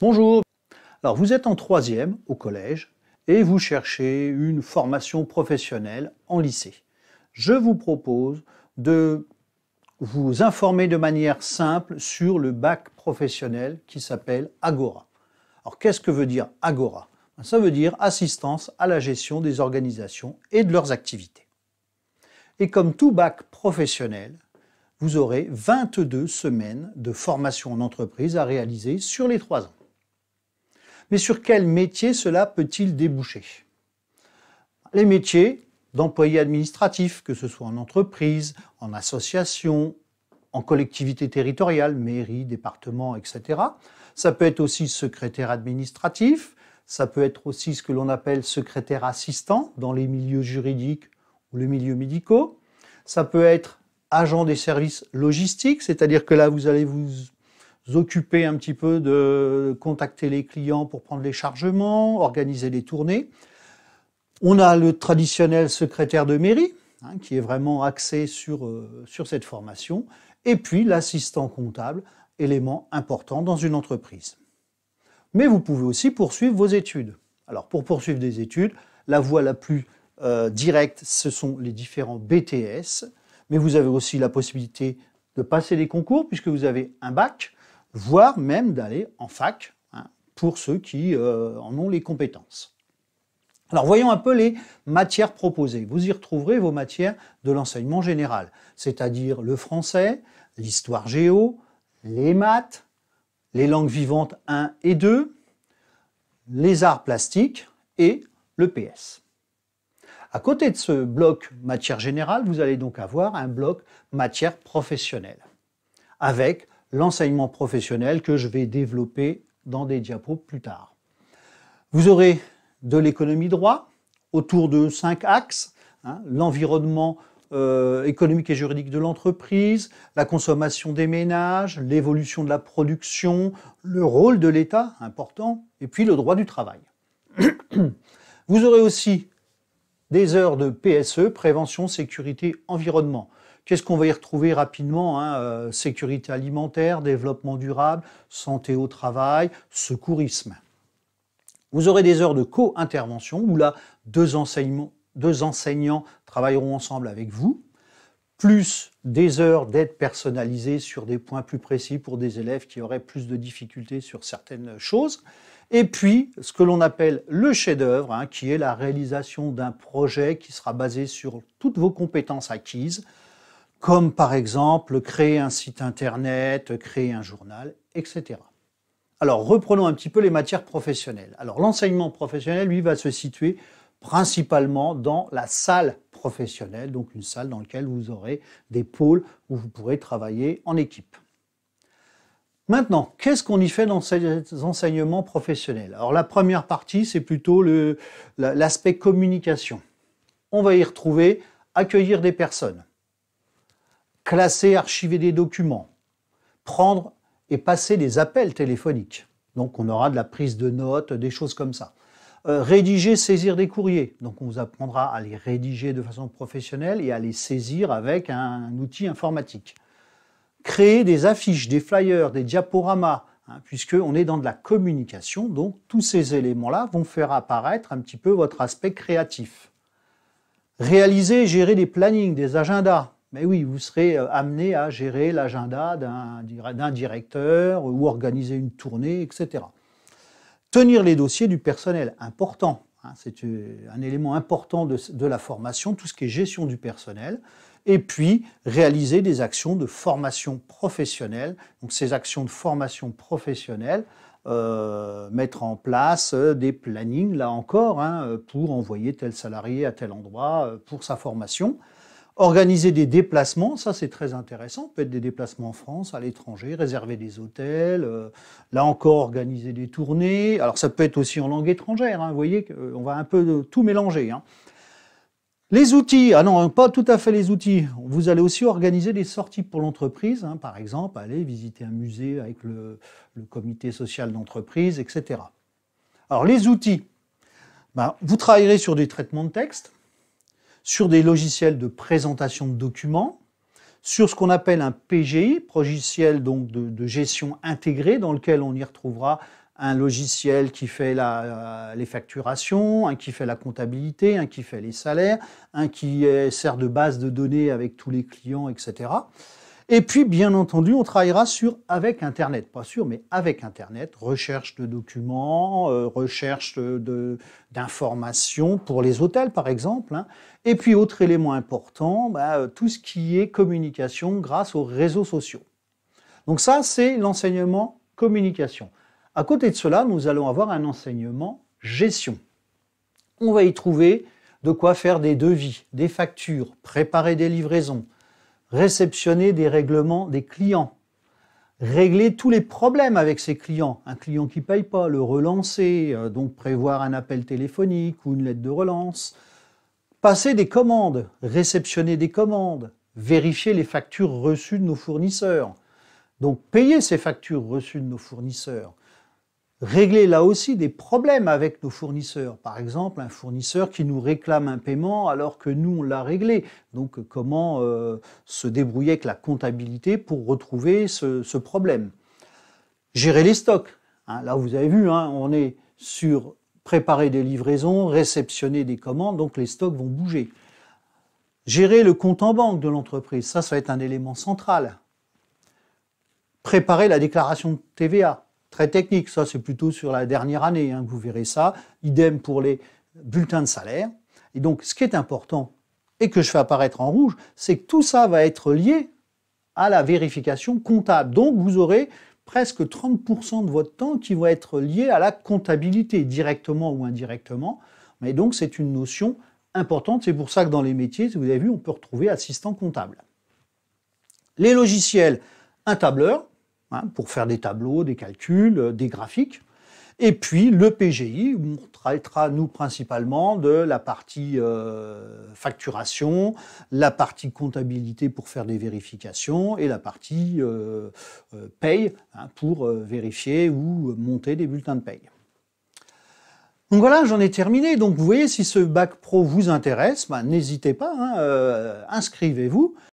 Bonjour. Alors vous êtes en troisième au collège et vous cherchez une formation professionnelle en lycée. Je vous propose de vous informer de manière simple sur le bac professionnel qui s'appelle Agora. Alors qu'est-ce que veut dire Agora ben, Ça veut dire assistance à la gestion des organisations et de leurs activités. Et comme tout bac professionnel, vous aurez 22 semaines de formation en entreprise à réaliser sur les 3 ans. Mais sur quel métier cela peut-il déboucher Les métiers d'employés administratifs, que ce soit en entreprise, en association, en collectivité territoriale, mairie, département, etc. Ça peut être aussi secrétaire administratif, ça peut être aussi ce que l'on appelle secrétaire assistant dans les milieux juridiques ou les milieux médicaux. Ça peut être agent des services logistiques, c'est-à-dire que là, vous allez vous occuper un petit peu de contacter les clients pour prendre les chargements, organiser les tournées. On a le traditionnel secrétaire de mairie, hein, qui est vraiment axé sur, euh, sur cette formation, et puis l'assistant comptable, élément important dans une entreprise. Mais vous pouvez aussi poursuivre vos études. Alors pour poursuivre des études, la voie la plus euh, directe, ce sont les différents BTS, mais vous avez aussi la possibilité de passer des concours puisque vous avez un bac voire même d'aller en fac hein, pour ceux qui euh, en ont les compétences. Alors voyons un peu les matières proposées. Vous y retrouverez vos matières de l'enseignement général, c'est-à-dire le français, l'histoire géo, les maths, les langues vivantes 1 et 2, les arts plastiques et le PS. À côté de ce bloc matière générale, vous allez donc avoir un bloc matière professionnelle, avec l'enseignement professionnel que je vais développer dans des diapos plus tard. Vous aurez de l'économie droit autour de cinq axes, hein, l'environnement euh, économique et juridique de l'entreprise, la consommation des ménages, l'évolution de la production, le rôle de l'État, important, et puis le droit du travail. Vous aurez aussi des heures de PSE, prévention, sécurité, environnement. Qu'est-ce qu'on va y retrouver rapidement hein, euh, Sécurité alimentaire, développement durable, santé au travail, secourisme. Vous aurez des heures de co-intervention où là, deux, enseignants travailleront ensemble avec vous, plus des heures d'aide personnalisée sur des points plus précis pour des élèves qui auraient plus de difficultés sur certaines choses. Et puis, ce que l'on appelle le chef-d'œuvre, hein, qui est la réalisation d'un projet qui sera basé sur toutes vos compétences acquises, comme par exemple créer un site internet, créer un journal, etc. Alors reprenons un petit peu les matières professionnelles. Alors l'enseignement professionnel, lui, va se situer principalement dans la salle professionnelle, donc une salle dans laquelle vous aurez des pôles où vous pourrez travailler en équipe. Maintenant, qu'est-ce qu'on y fait dans ces enseignements professionnels Alors la première partie, c'est plutôt l'aspect communication. On va y retrouver accueillir des personnes, classer, archiver des documents, prendre et passer des appels téléphoniques. Donc on aura de la prise de notes, des choses comme ça. Euh, rédiger, saisir des courriers. Donc on vous apprendra à les rédiger de façon professionnelle et à les saisir avec un, outil informatique. Créer des affiches, des flyers, des diaporamas, hein, puisqu'on est dans de la communication, donc tous ces éléments-là vont faire apparaître un petit peu votre aspect créatif. Réaliser gérer des plannings, des agendas, mais oui, vous serez euh, amené à gérer l'agenda d'un directeur ou organiser une tournée, etc. Tenir les dossiers du personnel, important. Hein, c'est euh, un élément important de, la formation, tout ce qui est gestion du personnel. Et puis, réaliser des actions de formation professionnelle. Donc, ces actions de formation professionnelle, euh, mettre en place des plannings, là encore, hein, pour envoyer tel salarié à tel endroit pour sa formation Organiser des déplacements, ça c'est très intéressant, peut-être des déplacements en France, à l'étranger, réserver des hôtels, euh, là encore organiser des tournées, alors ça peut être aussi en langue étrangère, hein. vous voyez, qu'on euh, va un peu euh, tout mélanger. Hein. Les outils, ah non, pas tout à fait les outils. Vous allez aussi organiser des sorties pour l'entreprise, hein. par exemple, aller visiter un musée avec le, comité social d'entreprise, etc. Alors les outils, ben, vous travaillerez sur des traitements de texte, sur des logiciels de présentation de documents, sur ce qu'on appelle un PGI, logiciel de, gestion intégrée, dans lequel on y retrouvera un logiciel qui fait euh, les facturations, un qui fait la comptabilité, un qui fait les salaires, un qui sert de base de données avec tous les clients, etc. Et puis, bien entendu, on travaillera sur avec Internet, pas sûr, mais avec Internet, recherche de documents, euh, recherche d'informations pour les hôtels, par exemple. Hein. Et puis, autre élément important, bah, euh, tout ce qui est communication grâce aux réseaux sociaux. Donc ça, c'est l'enseignement communication. À côté de cela, nous allons avoir un enseignement gestion. On va y trouver de quoi faire des devis, des factures, préparer des livraisons, réceptionner des règlements des clients, régler tous les problèmes avec ces clients, un client qui ne paye pas, le relancer, euh, donc prévoir un appel téléphonique ou une lettre de relance, passer des commandes, réceptionner des commandes, vérifier les factures reçues de nos fournisseurs, donc payer ces factures reçues de nos fournisseurs, régler là aussi des problèmes avec nos fournisseurs. Par exemple, un fournisseur qui nous réclame un paiement alors que nous, on l'a réglé. Donc comment euh, se débrouiller avec la comptabilité pour retrouver ce, problème Gérer les stocks. Hein, là, vous avez vu, hein, on est sur préparer des livraisons, réceptionner des commandes, donc les stocks vont bouger. Gérer le compte en banque de l'entreprise, ça, ça va être un élément central. Préparer la déclaration de TVA, très technique. Ça, c'est plutôt sur la dernière année, hein, vous verrez ça. Idem pour les bulletins de salaire. Et donc, ce qui est important et que je fais apparaître en rouge, c'est que tout ça va être lié à la vérification comptable. Donc, vous aurez presque 30% de votre temps qui va être lié à la comptabilité, directement ou indirectement. Mais donc, c'est une notion importante. C'est pour ça que dans les métiers, vous avez vu, on peut retrouver assistant comptable. Les logiciels, un tableur, Hein, pour faire des tableaux, des calculs, euh, des graphiques. Et puis le PGI, où on traitera nous principalement de la partie euh, facturation, la partie comptabilité pour faire des vérifications et la partie euh, paye hein, pour vérifier ou monter des bulletins de paye. Donc voilà, j'en ai terminé. Donc vous voyez, si ce bac pro vous intéresse, ben, n'hésitez pas, hein, inscrivez-vous.